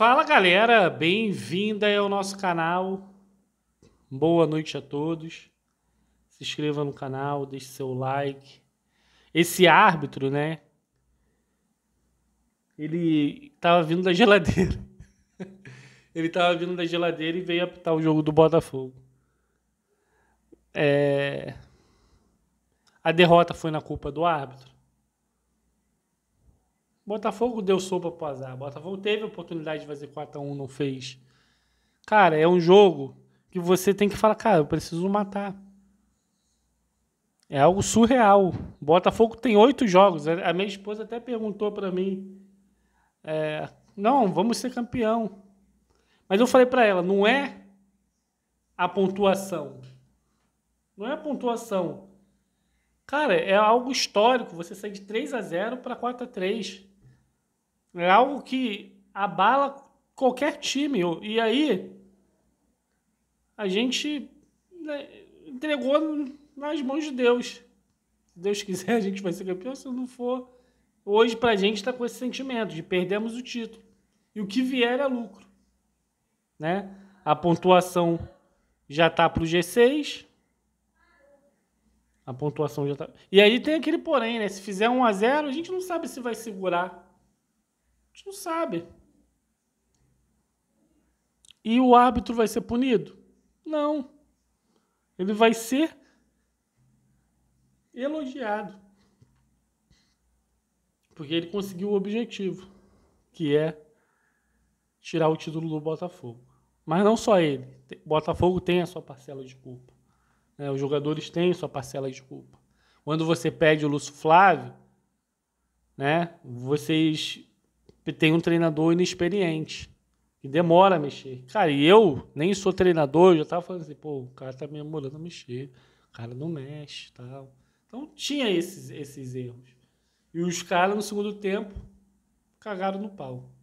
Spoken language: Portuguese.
Fala galera, bem-vinda ao nosso canal. Boa noite a todos. Se inscreva no canal, deixe seu like. Esse árbitro, né? Ele tava vindo da geladeira. Ele tava vindo da geladeira e veio apitar o jogo do Botafogo. É... A derrota foi na culpa do árbitro? Botafogo deu sopa pro azar. Botafogo teve a oportunidade de fazer 4x1, não fez. Cara, é um jogo que você tem que falar, cara, eu preciso matar. É algo surreal. Botafogo tem oito jogos. A minha esposa até perguntou para mim: é, não, vamos ser campeão. Mas eu falei para ela: não é a pontuação. Não é a pontuação. Cara, é algo histórico. Você sai de 3 a 0 para 4 a 3. É algo que abala qualquer time. E aí a gente né, entregou nas mãos de Deus. Se Deus quiser, a gente vai ser campeão. Se não for, hoje pra gente está com esse sentimento de perdemos o título. E o que vier é lucro. Né? A pontuação já tá pro G6. A pontuação já tá. E aí tem aquele porém, né? Se fizer 1 a 0, a gente não sabe se vai segurar gente não sabe. E o árbitro vai ser punido? Não. Ele vai ser elogiado. Porque ele conseguiu o objetivo, que é tirar o título do Botafogo. Mas não só ele. O Botafogo tem a sua parcela de culpa. Né? Os jogadores têm a sua parcela de culpa. Quando você pede o Lúcio Flávio, né? vocês tem um treinador inexperiente. E demora a mexer. Cara, e eu nem sou treinador, eu já tava falando assim, pô, o cara tá me demorando a mexer, o cara não mexe tal. Então tinha esses, esses erros. E os caras no segundo tempo cagaram no pau.